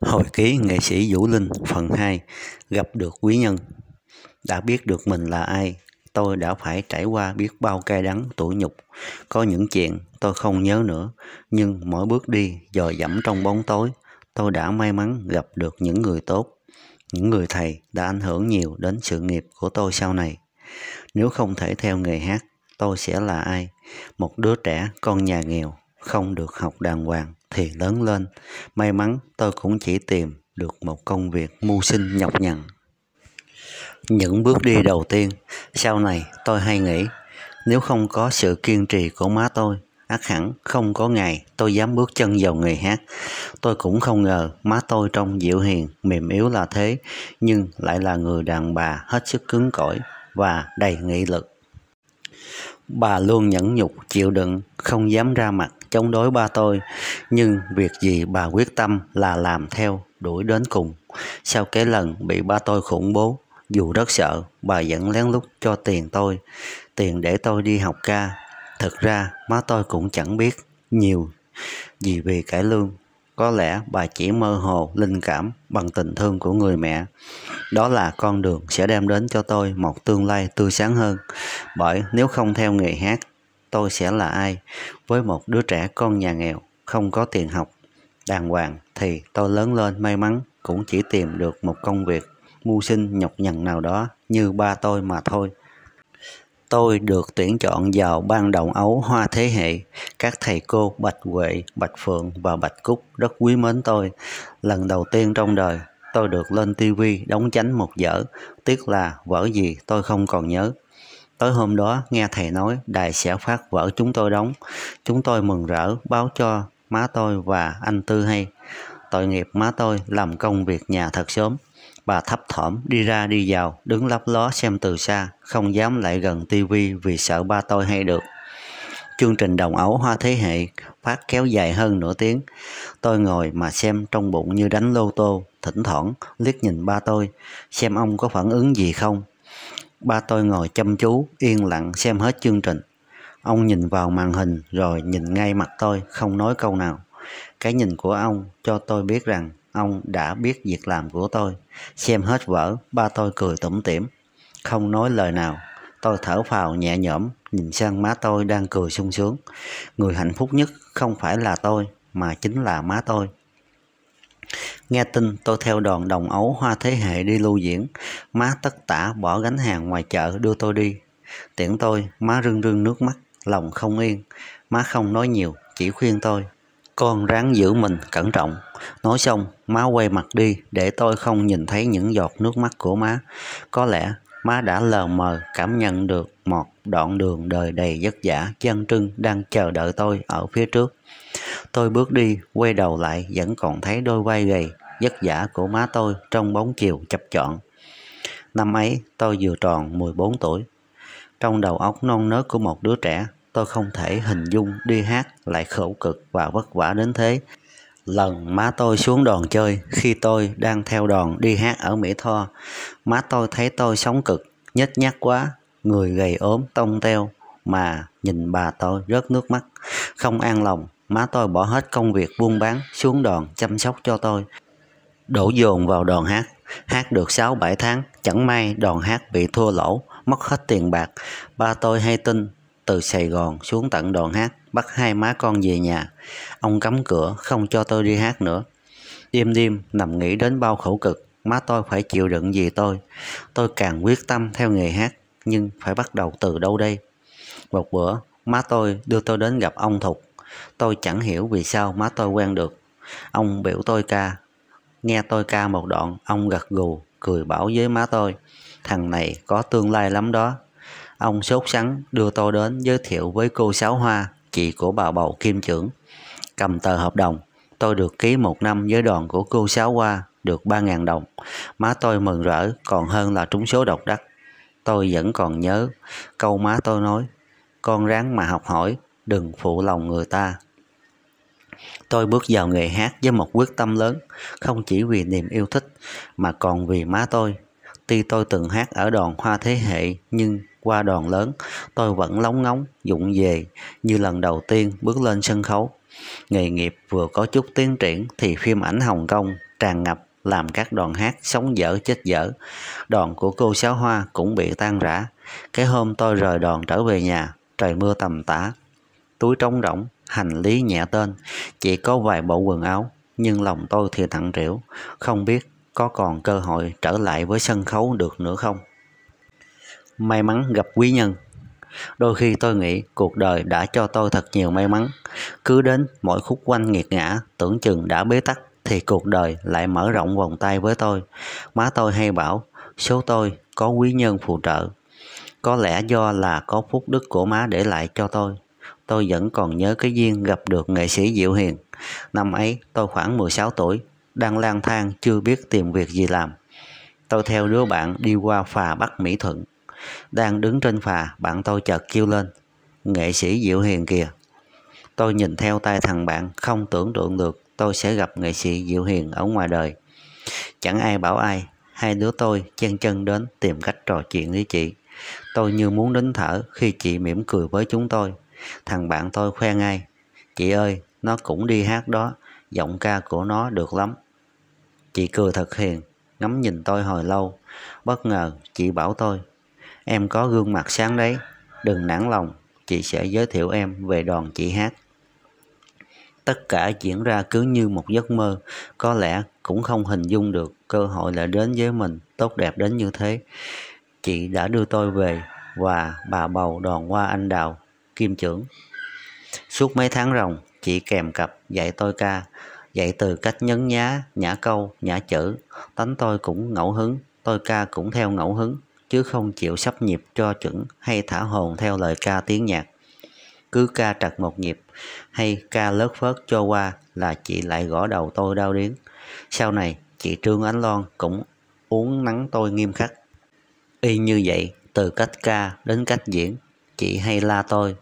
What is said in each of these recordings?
Hồi ký nghệ sĩ Vũ Linh phần 2 Gặp được quý nhân Đã biết được mình là ai Tôi đã phải trải qua biết bao cay đắng tủi nhục Có những chuyện tôi không nhớ nữa Nhưng mỗi bước đi dò dẫm trong bóng tối Tôi đã may mắn gặp được những người tốt Những người thầy đã ảnh hưởng nhiều đến sự nghiệp của tôi sau này Nếu không thể theo nghề hát Tôi sẽ là ai? Một đứa trẻ con nhà nghèo không được học đàng hoàng thì lớn lên may mắn tôi cũng chỉ tìm được một công việc mưu sinh nhọc nhằn những bước đi đầu tiên sau này tôi hay nghĩ nếu không có sự kiên trì của má tôi ác hẳn không có ngày tôi dám bước chân vào nghề hát tôi cũng không ngờ má tôi trong dịu hiền mềm yếu là thế nhưng lại là người đàn bà hết sức cứng cỏi và đầy nghị lực bà luôn nhẫn nhục chịu đựng không dám ra mặt chống đối ba tôi nhưng việc gì bà quyết tâm là làm theo đuổi đến cùng sau cái lần bị ba tôi khủng bố dù rất sợ bà vẫn lén lút cho tiền tôi tiền để tôi đi học ca thực ra má tôi cũng chẳng biết nhiều gì về cải lương có lẽ bà chỉ mơ hồ linh cảm bằng tình thương của người mẹ đó là con đường sẽ đem đến cho tôi một tương lai tươi sáng hơn bởi nếu không theo nghề hát tôi sẽ là ai với một đứa trẻ con nhà nghèo không có tiền học đàng hoàng thì tôi lớn lên may mắn cũng chỉ tìm được một công việc mưu sinh nhọc nhằn nào đó như ba tôi mà thôi tôi được tuyển chọn vào ban đồng ấu hoa thế hệ các thầy cô bạch huệ bạch phượng và bạch cúc rất quý mến tôi lần đầu tiên trong đời tôi được lên tivi đóng chánh một vở tiếc là vở gì tôi không còn nhớ Tới hôm đó, nghe thầy nói đài sẽ phát vỡ chúng tôi đóng. Chúng tôi mừng rỡ, báo cho má tôi và anh Tư hay. Tội nghiệp má tôi làm công việc nhà thật sớm. Bà thấp thỏm đi ra đi vào, đứng lấp ló xem từ xa, không dám lại gần tivi vì sợ ba tôi hay được. Chương trình đồng ấu hoa thế hệ phát kéo dài hơn nửa tiếng. Tôi ngồi mà xem trong bụng như đánh lô tô, thỉnh thoảng liếc nhìn ba tôi, xem ông có phản ứng gì không Ba tôi ngồi chăm chú, yên lặng xem hết chương trình. Ông nhìn vào màn hình rồi nhìn ngay mặt tôi, không nói câu nào. Cái nhìn của ông cho tôi biết rằng ông đã biết việc làm của tôi. Xem hết vở, ba tôi cười tủm tỉm, không nói lời nào. Tôi thở phào nhẹ nhõm, nhìn sang má tôi đang cười sung sướng. Người hạnh phúc nhất không phải là tôi, mà chính là má tôi. Nghe tin tôi theo đoàn đồng ấu hoa thế hệ đi lưu diễn, má tất tả bỏ gánh hàng ngoài chợ đưa tôi đi. Tiễn tôi, má rưng rưng nước mắt, lòng không yên, má không nói nhiều, chỉ khuyên tôi. Con ráng giữ mình cẩn trọng. Nói xong, má quay mặt đi để tôi không nhìn thấy những giọt nước mắt của má. Có lẽ má đã lờ mờ cảm nhận được một đoạn đường đời đầy vất vả, chân trưng đang chờ đợi tôi ở phía trước. Tôi bước đi, quay đầu lại vẫn còn thấy đôi vai gầy, vất vả của má tôi trong bóng chiều chập chọn. Năm ấy, tôi vừa tròn 14 tuổi. Trong đầu óc non nớt của một đứa trẻ, tôi không thể hình dung đi hát lại khổ cực và vất vả đến thế. Lần má tôi xuống đoàn chơi khi tôi đang theo đoàn đi hát ở Mỹ Tho, má tôi thấy tôi sống cực, nhếch nhác quá, người gầy ốm tông teo mà nhìn bà tôi rớt nước mắt, không an lòng Má tôi bỏ hết công việc buôn bán xuống đòn chăm sóc cho tôi. Đổ dồn vào đòn hát. Hát được 6-7 tháng, chẳng may đòn hát bị thua lỗ, mất hết tiền bạc. Ba tôi hay tin từ Sài Gòn xuống tận đòn hát, bắt hai má con về nhà. Ông cấm cửa, không cho tôi đi hát nữa. Đêm đêm nằm nghĩ đến bao khổ cực, má tôi phải chịu đựng gì tôi. Tôi càng quyết tâm theo nghề hát, nhưng phải bắt đầu từ đâu đây? Một bữa, má tôi đưa tôi đến gặp ông Thục. Tôi chẳng hiểu vì sao má tôi quen được. Ông biểu tôi ca. Nghe tôi ca một đoạn, ông gật gù, cười bảo với má tôi. Thằng này có tương lai lắm đó. Ông sốt sắng đưa tôi đến giới thiệu với cô Sáu Hoa, chị của bà bầu Kim Trưởng. Cầm tờ hợp đồng, tôi được ký một năm với đoàn của cô Sáu Hoa được 3.000 đồng. Má tôi mừng rỡ còn hơn là trúng số độc đắc. Tôi vẫn còn nhớ câu má tôi nói, con ráng mà học hỏi, đừng phụ lòng người ta. Tôi bước vào nghề hát với một quyết tâm lớn, không chỉ vì niềm yêu thích mà còn vì má tôi. Tuy tôi từng hát ở đoàn hoa thế hệ nhưng qua đoàn lớn tôi vẫn lóng ngóng, dụng về như lần đầu tiên bước lên sân khấu. Nghề nghiệp vừa có chút tiến triển thì phim ảnh Hồng Kông tràn ngập làm các đoàn hát sống dở chết dở. Đoàn của cô Sáu Hoa cũng bị tan rã. Cái hôm tôi rời đoàn trở về nhà, trời mưa tầm tã, túi trống rỗng, hành lý nhẹ tên, chỉ có vài bộ quần áo, nhưng lòng tôi thì nặng trĩu, không biết có còn cơ hội trở lại với sân khấu được nữa không. May mắn gặp quý nhân. Đôi khi tôi nghĩ cuộc đời đã cho tôi thật nhiều may mắn, cứ đến mỗi khúc quanh nghiệt ngã, tưởng chừng đã bế tắc thì cuộc đời lại mở rộng vòng tay với tôi. Má tôi hay bảo, số tôi có quý nhân phù trợ. Có lẽ do là có phúc đức của má để lại cho tôi tôi vẫn còn nhớ cái duyên gặp được nghệ sĩ Diệu Hiền. Năm ấy, tôi khoảng 16 tuổi, đang lang thang chưa biết tìm việc gì làm. Tôi theo đứa bạn đi qua phà Bắc Mỹ Thuận. Đang đứng trên phà, bạn tôi chợt kêu lên. Nghệ sĩ Diệu Hiền kìa. Tôi nhìn theo tay thằng bạn, không tưởng tượng được tôi sẽ gặp nghệ sĩ Diệu Hiền ở ngoài đời. Chẳng ai bảo ai, hai đứa tôi chen chân đến tìm cách trò chuyện với chị. Tôi như muốn đến thở khi chị mỉm cười với chúng tôi Thằng bạn tôi khoe ngay, chị ơi, nó cũng đi hát đó, giọng ca của nó được lắm. Chị cười thật hiền, ngắm nhìn tôi hồi lâu, bất ngờ chị bảo tôi, em có gương mặt sáng đấy, đừng nản lòng, chị sẽ giới thiệu em về đoàn chị hát. Tất cả diễn ra cứ như một giấc mơ, có lẽ cũng không hình dung được cơ hội lại đến với mình tốt đẹp đến như thế. Chị đã đưa tôi về và bà bầu đoàn hoa anh đào kim trưởng. Suốt mấy tháng ròng, chị kèm cặp dạy tôi ca, dạy từ cách nhấn nhá, nhả câu, nhả chữ. Tánh tôi cũng ngẫu hứng, tôi ca cũng theo ngẫu hứng, chứ không chịu sắp nhịp cho chuẩn hay thả hồn theo lời ca tiếng nhạc. Cứ ca trật một nhịp hay ca lớt phớt cho qua là chị lại gõ đầu tôi đau điếng. Sau này, chị Trương Ánh Loan cũng uống nắng tôi nghiêm khắc. Y như vậy, từ cách ca đến cách diễn, chị hay la tôi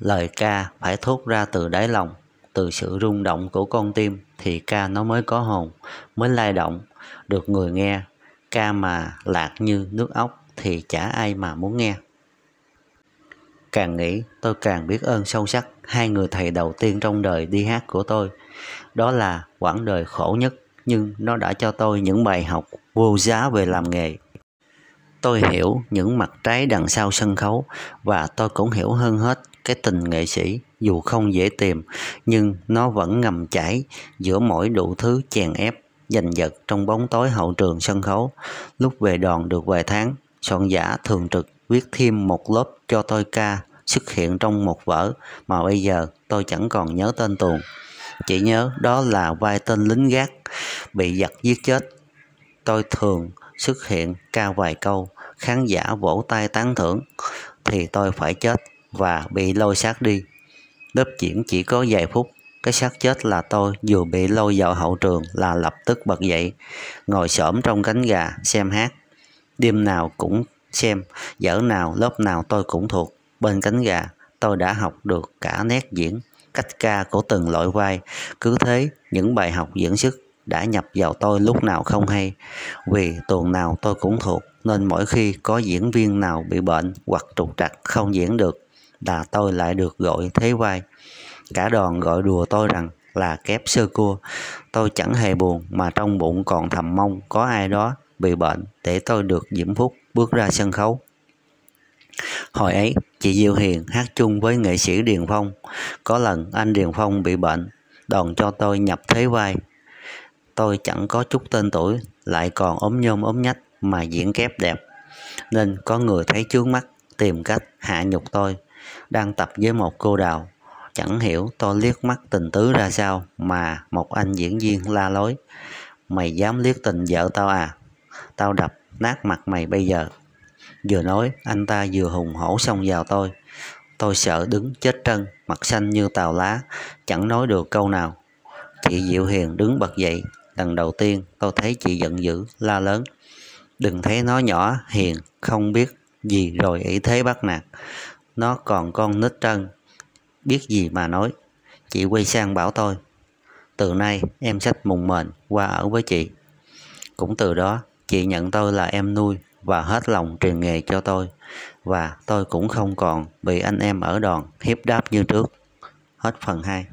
Lời ca phải thốt ra từ đáy lòng, từ sự rung động của con tim thì ca nó mới có hồn, mới lay động, được người nghe. Ca mà lạc như nước ốc thì chả ai mà muốn nghe. Càng nghĩ tôi càng biết ơn sâu sắc hai người thầy đầu tiên trong đời đi hát của tôi. Đó là quãng đời khổ nhất nhưng nó đã cho tôi những bài học vô giá về làm nghề. Tôi hiểu những mặt trái đằng sau sân khấu và tôi cũng hiểu hơn hết cái tình nghệ sĩ dù không dễ tìm nhưng nó vẫn ngầm chảy giữa mỗi đủ thứ chèn ép giành giật trong bóng tối hậu trường sân khấu lúc về đòn được vài tháng soạn giả thường trực viết thêm một lớp cho tôi ca xuất hiện trong một vở mà bây giờ tôi chẳng còn nhớ tên tuồng chỉ nhớ đó là vai tên lính gác bị giặc giết chết tôi thường xuất hiện ca vài câu khán giả vỗ tay tán thưởng thì tôi phải chết và bị lôi xác đi. Lớp diễn chỉ có vài phút, cái xác chết là tôi vừa bị lôi vào hậu trường là lập tức bật dậy, ngồi xổm trong cánh gà xem hát. Đêm nào cũng xem, dở nào lớp nào tôi cũng thuộc. Bên cánh gà tôi đã học được cả nét diễn, cách ca của từng loại vai. Cứ thế, những bài học diễn sức đã nhập vào tôi lúc nào không hay. Vì tuần nào tôi cũng thuộc nên mỗi khi có diễn viên nào bị bệnh hoặc trục trặc không diễn được là tôi lại được gọi thế vai. Cả đoàn gọi đùa tôi rằng là kép sơ cua. Tôi chẳng hề buồn mà trong bụng còn thầm mong có ai đó bị bệnh để tôi được diễm phúc bước ra sân khấu. Hồi ấy, chị Diệu Hiền hát chung với nghệ sĩ Điền Phong. Có lần anh Điền Phong bị bệnh, đoàn cho tôi nhập thế vai. Tôi chẳng có chút tên tuổi, lại còn ốm nhôm ốm nhách mà diễn kép đẹp. Nên có người thấy chướng mắt, tìm cách hạ nhục tôi đang tập với một cô đào chẳng hiểu tôi liếc mắt tình tứ ra sao mà một anh diễn viên la lối mày dám liếc tình vợ tao à tao đập nát mặt mày bây giờ vừa nói anh ta vừa hùng hổ xông vào tôi tôi sợ đứng chết trân mặt xanh như tàu lá chẳng nói được câu nào chị diệu hiền đứng bật dậy lần đầu tiên tôi thấy chị giận dữ la lớn đừng thấy nó nhỏ hiền không biết gì rồi ý thế bắt nạt nó còn con nít trân Biết gì mà nói Chị quay sang bảo tôi Từ nay em sách mùng mền qua ở với chị Cũng từ đó chị nhận tôi là em nuôi Và hết lòng truyền nghề cho tôi Và tôi cũng không còn bị anh em ở đoàn hiếp đáp như trước Hết phần 2